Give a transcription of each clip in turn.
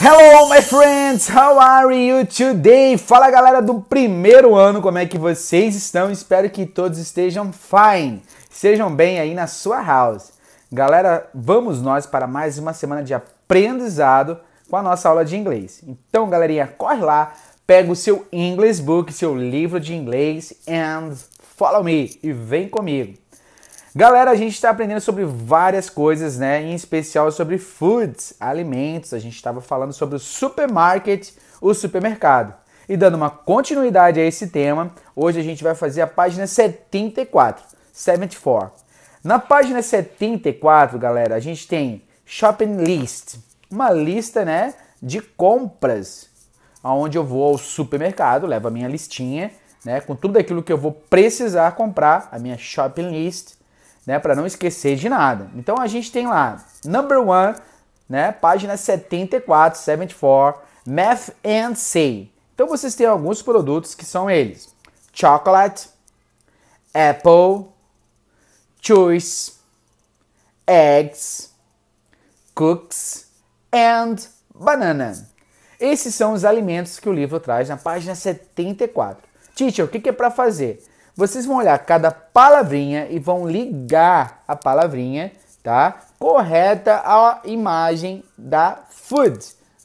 Hello, my friends! How are you today? Fala, galera do primeiro ano, como é que vocês estão? Espero que todos estejam fine, sejam bem aí na sua house. Galera, vamos nós para mais uma semana de aprendizado com a nossa aula de inglês. Então, galerinha, corre lá, pega o seu English Book, seu livro de inglês, and follow me e vem comigo. Galera, a gente está aprendendo sobre várias coisas, né? Em especial sobre foods, alimentos. A gente estava falando sobre o supermarket, o supermercado. E dando uma continuidade a esse tema, hoje a gente vai fazer a página 74. 74. Na página 74, galera, a gente tem shopping list, uma lista, né, de compras, aonde eu vou ao supermercado, levo a minha listinha, né, com tudo aquilo que eu vou precisar comprar, a minha shopping list, né, para não esquecer de nada. Então a gente tem lá, number one, né, página 74, 74, Math and Say. Então vocês têm alguns produtos que são eles: chocolate, apple, choice, eggs, cooks and banana. Esses são os alimentos que o livro traz na página 74. Teacher, o que é para fazer? vocês vão olhar cada palavrinha e vão ligar a palavrinha, tá? Correta à imagem da food,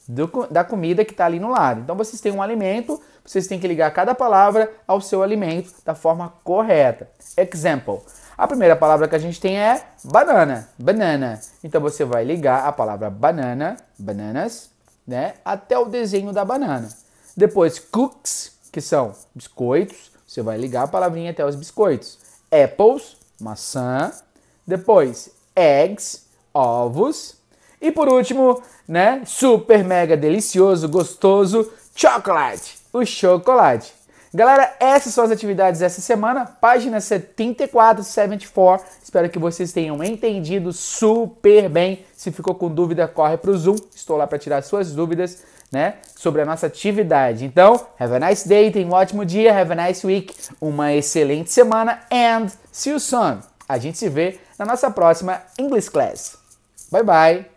do, da comida que está ali no lado. Então vocês têm um alimento, vocês têm que ligar cada palavra ao seu alimento da forma correta. Example. A primeira palavra que a gente tem é banana, banana. Então você vai ligar a palavra banana, bananas, né, até o desenho da banana. Depois cooks, que são biscoitos. Você vai ligar a palavrinha até os biscoitos. Apples, maçã. Depois, eggs, ovos. E por último, né? Super mega delicioso, gostoso, chocolate, o chocolate. Galera, essas são as atividades dessa semana, página 74, 74. Espero que vocês tenham entendido super bem. Se ficou com dúvida, corre para o Zoom. Estou lá para tirar suas dúvidas, né, sobre a nossa atividade. Então, have a nice day, tenha um ótimo dia, have a nice week, uma excelente semana and see you soon. A gente se vê na nossa próxima English Class. Bye bye.